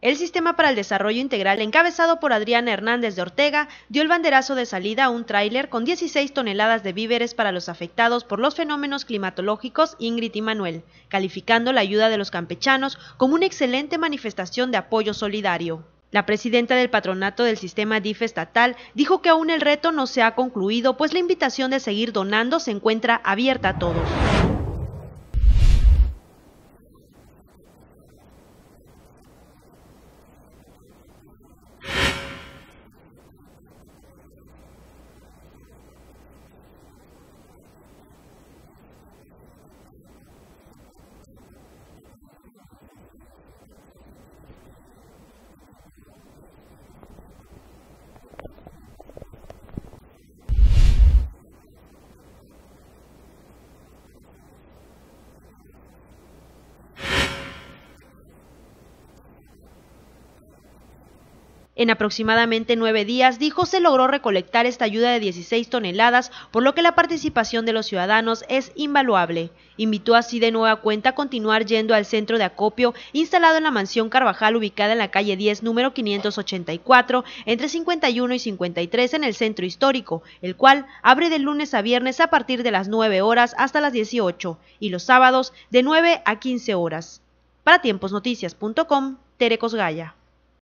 El Sistema para el Desarrollo Integral, encabezado por Adrián Hernández de Ortega, dio el banderazo de salida a un tráiler con 16 toneladas de víveres para los afectados por los fenómenos climatológicos Ingrid y Manuel, calificando la ayuda de los campechanos como una excelente manifestación de apoyo solidario. La presidenta del patronato del sistema DIF estatal dijo que aún el reto no se ha concluido, pues la invitación de seguir donando se encuentra abierta a todos. En aproximadamente nueve días, dijo, se logró recolectar esta ayuda de 16 toneladas, por lo que la participación de los ciudadanos es invaluable. Invitó así de nueva cuenta a continuar yendo al centro de acopio instalado en la mansión Carvajal ubicada en la calle 10, número 584, entre 51 y 53 en el centro histórico, el cual abre de lunes a viernes a partir de las 9 horas hasta las 18 y los sábados de 9 a 15 horas. Para tiemposnoticias.com, Tere